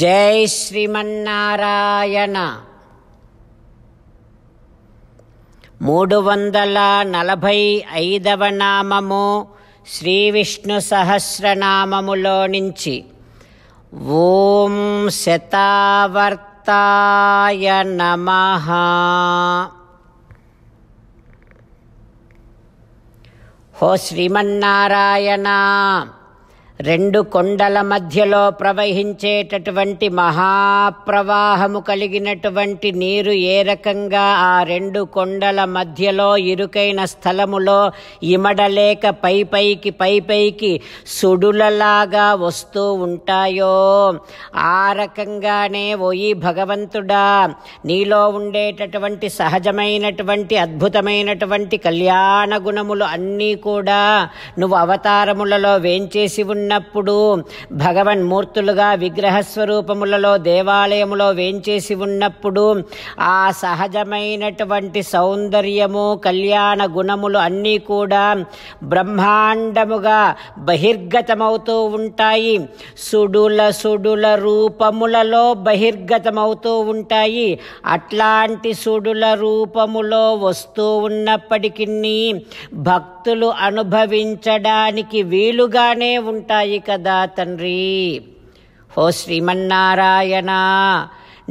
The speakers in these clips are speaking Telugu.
జై శ్రీమన్నారాయణ మూడు వందల నలభై ఐదవ నామము శ్రీ విష్ణు సహస్రనామములో నుంచి ఓం శతావర్తాయ నమ హో శ్రీమన్నారాయణ రెండు కొండల మధ్యలో ప్రవహించేటటువంటి మహాప్రవాహము కలిగినటువంటి నీరు ఏ రకంగా ఆ రెండు కొండల మధ్యలో ఇరుకైన స్థలములో ఇమడలేక పై పైకి పై పైకి సుడులలాగా వస్తూ ఉంటాయో ఆ రకంగానే ఓయి భగవంతుడా నీలో ఉండేటటువంటి సహజమైనటువంటి అద్భుతమైనటువంటి కళ్యాణ గుణములు అన్నీ కూడా నువ్వు అవతారములలో వేంచేసి ఉన్న ఉన్నప్పుడు భగవన్మూర్తులుగా విగ్రహస్వరూపములలో దేవాలయములో వేంచేసి ఉన్నప్పుడు ఆ సహజమైనటువంటి సౌందర్యము కళ్యాణ గుణములు అన్నీ కూడా బ్రహ్మాండముగా బహిర్గతమవుతూ ఉంటాయి సుడుల సుడుల రూపములలో బహిర్గతమవుతూ ఉంటాయి అట్లాంటి సుడుల రూపములో వస్తూ ఉన్నప్పటికీ భక్తులు అనుభవించడానికి వీలుగానే ఉంటాయి ఉంటాయి కదా తండ్రి ఓ శ్రీమన్నారాయణ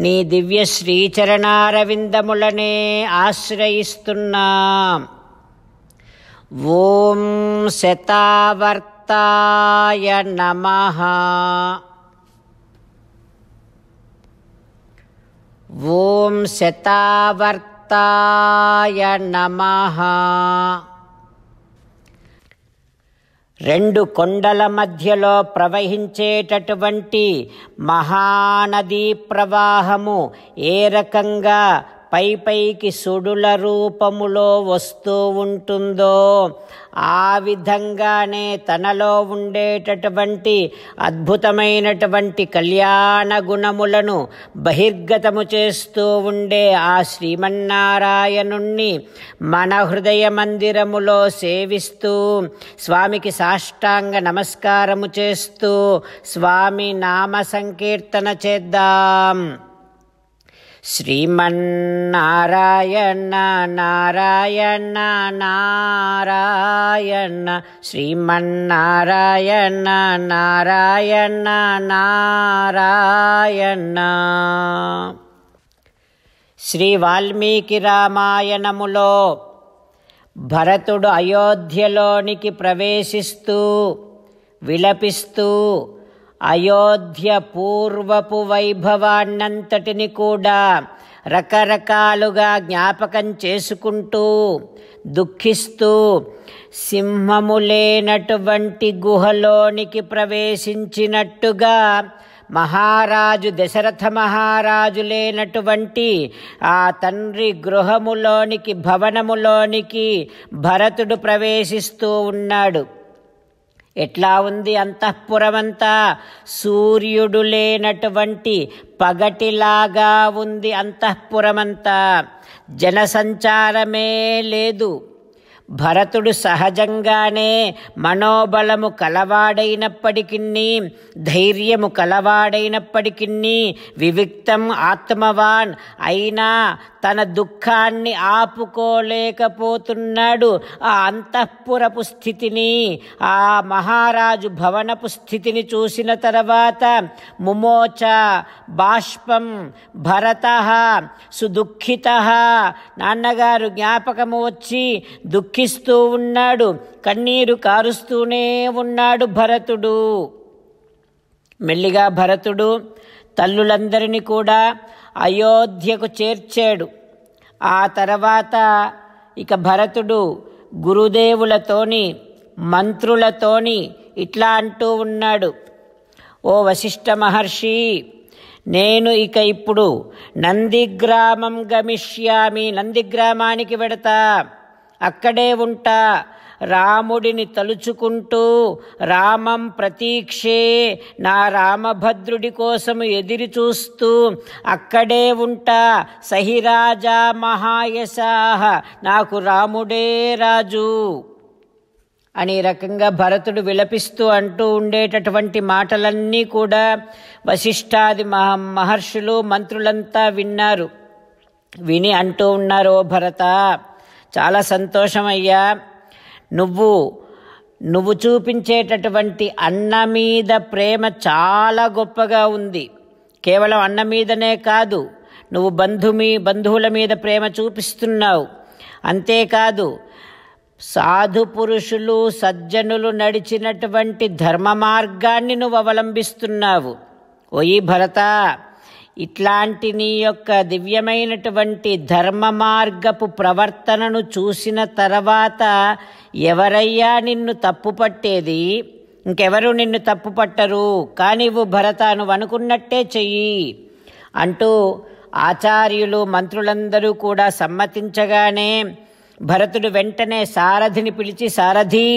నీ దివ్య శ్రీచరణారవిందములనే ఆశ్రయిస్తున్నాం ఓం శతావర్తాయ నమ ఓం శతావర్తాయ నమ రెండు కొండల మధ్యలో ప్రవహించేటటువంటి మహానదీ ప్రవాహము ఏ రకంగా పై పైకి సుడుల రూపములో వస్తూ ఉంటుందో ఆ విధంగానే తనలో ఉండేటటువంటి అద్భుతమైనటువంటి కళ్యాణ గుణములను బహిర్గతము చేస్తూ ఉండే ఆ శ్రీమన్నారాయణుణ్ణి మన హృదయ మందిరములో సేవిస్తూ స్వామికి సాష్టాంగ నమస్కారము చేస్తూ స్వామి నామ సంకీర్తన చేద్దాం శ్రీమన్నారాయణ నారాయణ నారాయణ శ్రీమన్నారాయణ నారాయణ నారాయణ శ్రీ వాల్మీకి రామాయణములో భరతుడు అయోధ్యలోనికి ప్రవేశిస్తూ విలపిస్తూ అయోధ్య పూర్వపు వైభవాన్నంతటిని కూడా రకరకాలుగా జ్ఞాపకం చేసుకుంటూ దుఃఖిస్తూ సింహము లేనటువంటి గుహలోనికి ప్రవేశించినట్టుగా మహారాజు దశరథ మహారాజు లేనటువంటి ఆ తండ్రి గృహములోనికి భవనములోనికి భరతుడు ప్రవేశిస్తూ ఉన్నాడు ఎట్లా ఉంది అంతఃపురమంతా సూర్యుడు లేనటువంటి పగటిలాగా ఉంది అంతఃపురమంతా జనసంచారమే లేదు భరతుడు సహజంగానే మనోబలము కలవాడైనప్పటికీ ధైర్యము కలవాడైనప్పటికీ వివిక్తం ఆత్మవాన్ అయినా తన దుఃఖాన్ని ఆపుకోలేకపోతున్నాడు ఆ అంతఃపురపు స్థితిని ఆ మహారాజు భవనపు స్థితిని చూసిన తర్వాత ముమోచ బాష్పం భరత సుదుఖిత నాన్నగారు జ్ఞాపకము వచ్చి దుఃఖ దుఃఖిస్తూ ఉన్నాడు కన్నీరు కారుస్తూనే ఉన్నాడు భరతుడు మెల్లిగా భరతుడు తల్లులందరినీ కూడా అయోధ్యకు చేర్చాడు ఆ తర్వాత ఇక భరతుడు గురుదేవులతోని మంత్రులతోని ఇట్లా అంటూ ఉన్నాడు ఓ వశిష్ఠ మహర్షి నేను ఇక ఇప్పుడు నందిగ్రామం గమిష్యామి నందిగ్రామానికి వెడతా అక్కడే ఉంటా రాముడిని తలుచుకుంటూ రామం ప్రతీక్షే నా రామభద్రుడి కోసము ఎదిరి చూస్తూ అక్కడే ఉంటా సహిరాజా మహాయశాహ నాకు రాముడే రాజు అని రకంగా భరతుడు విలపిస్తూ అంటూ ఉండేటటువంటి మాటలన్నీ కూడా వశిష్ఠాది మహ మహర్షులు మంత్రులంతా విన్నారు విని అంటూ ఉన్నారో భరత చాలా సంతోషమయ్యా నువ్వు నువ్వు చూపించేటటువంటి అన్న మీద ప్రేమ చాలా గొప్పగా ఉంది కేవలం అన్న మీదనే కాదు నువ్వు బంధుమీ బంధువుల మీద ప్రేమ చూపిస్తున్నావు అంతేకాదు సాధు పురుషులు సజ్జనులు నడిచినటువంటి ధర్మ మార్గాన్ని నువ్వు అవలంబిస్తున్నావు ఓయి భరత ఇట్లాంటి నీ యొక్క దివ్యమైనటువంటి ధర్మ మార్గపు ప్రవర్తనను చూసిన తర్వాత ఎవరయ్యా నిన్ను తప్పు పట్టేది ఇంకెవరు నిన్ను తప్పు పట్టరు కానివ్వు భరత నువ్వు అనుకున్నట్టే చెయ్యి అంటూ ఆచార్యులు మంత్రులందరూ కూడా సమ్మతించగానే భరతుడు వెంటనే సారథిని పిలిచి సారథి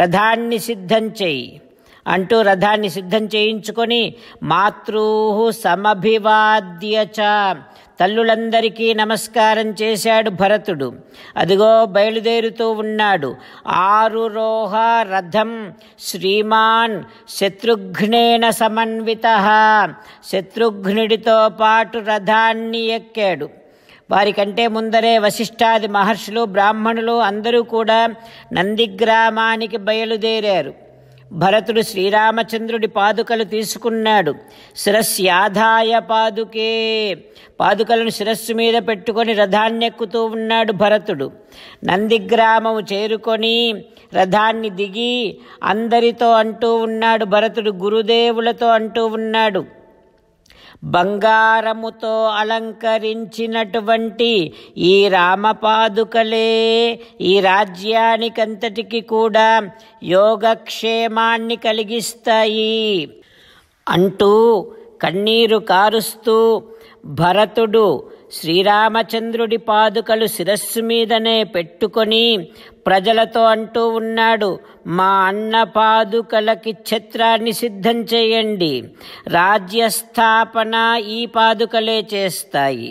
రథాన్ని సిద్ధం చెయ్యి అంటూ రథాన్ని సిద్ధం చేయించుకొని మాతృ సమభివాద్యచ తల్లులందరికీ నమస్కారం చేశాడు భరతుడు అదిగో బయలుదేరుతూ ఉన్నాడు ఆరురోహ రథం శ్రీమాన్ శత్రుఘ్నేన సమన్విత శత్రుఘ్నుడితో పాటు రథాన్ని ఎక్కాడు వారికంటే ముందరే వశిష్ఠాది మహర్షులు బ్రాహ్మణులు అందరూ కూడా నందిగ్రామానికి బయలుదేరారు భరతుడు శ్రీరామచంద్రుడి పాదుకలు తీసుకున్నాడు శిరస్యాధాయ పాదుకే పాదుకలను శిరస్సు మీద పెట్టుకొని రథాన్నెక్కుతూ ఉన్నాడు భరతుడు నందిగ్రామము చేరుకొని రథాన్ని దిగి అందరితో అంటూ ఉన్నాడు భరతుడు గురుదేవులతో అంటూ ఉన్నాడు బంగారముతో అలంకరించినటువంటి ఈ రామపాదుకలే ఈ రాజ్యానికంతటికి కూడా యోగక్షేమాన్ని కలిగిస్తాయి అంటూ కన్నీరు కారుస్తూ భరతుడు శ్రీరామచంద్రుడి పాదుకలు శిరస్సు మీదనే పెట్టుకొని ప్రజలతో అంటూ ఉన్నాడు మా అన్న పాదుకలకి ఛత్రాన్ని సిద్ధం చేయండి రాజ్యస్థాపన ఈ పాదుకలే చేస్తాయి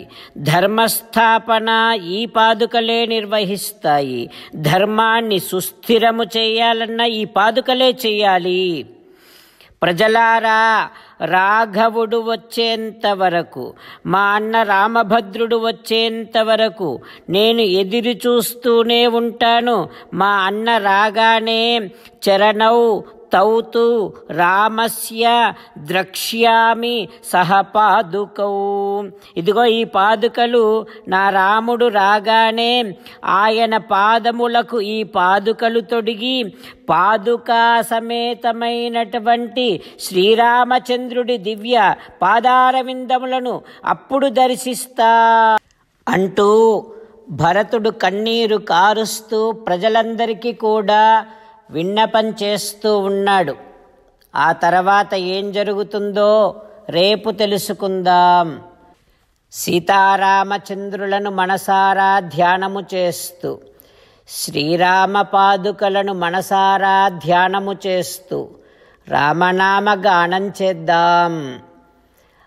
ధర్మస్థాపన ఈ పాదుకలే నిర్వహిస్తాయి ధర్మాన్ని సుస్థిరము చేయాలన్న ఈ పాదుకలే చేయాలి ప్రజలారా రాఘవుడు వచ్చేంత వరకు మా అన్న రామభద్రుడు వచ్చేంత వరకు నేను ఎదురు చూస్తూనే ఉంటాను మా అన్న రాగానే చరణవు తౌతు రామస్య ద్రక్ష్యామి సహ పాదుకౌ ఇదిగో ఈ పాదుకలు నా రాముడు రాగానే ఆయన పాదములకు ఈ పాదుకలు తొడిగి పాదుకా సమేతమైనటువంటి శ్రీరామచంద్రుడి దివ్య పాదారవిందములను అప్పుడు దర్శిస్తా అంటూ భరతుడు కన్నీరు కారుస్తూ ప్రజలందరికీ కూడా విన్నపం చేస్తూ ఉన్నాడు ఆ తర్వాత ఏం జరుగుతుందో రేపు తెలుసుకుందాం సీతారామచంద్రులను మనసారా ధ్యానము చేస్తూ శ్రీరామ పాదుకలను మనసారా ధ్యానము చేస్తూ రామనామ గానం చేద్దాం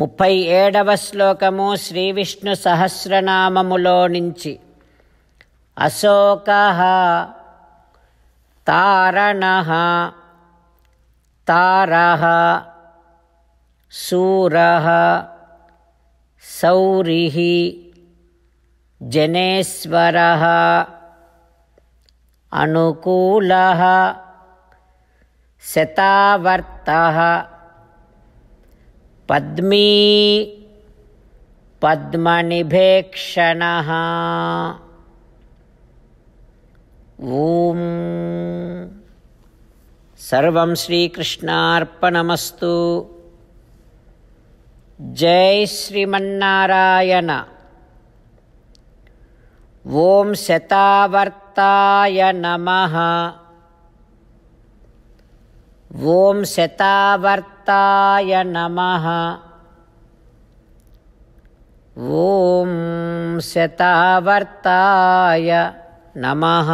ముప్పై ఏడవ శ్లోకము శ్రీ విష్ణు సహస్రనామములో నుంచి అశోక తారణ తార శూర సౌరి జనేశ్వర అనుకూల శతావర్త पद्मनिभेक्षणः ॐ सर्वं श्रीकृष्णार्पणमस्तु जय श्रीमन्नारायण ॐ शतावर्ताय नमः ं शतावर्ताय नमः वं शतावर्ताय नमः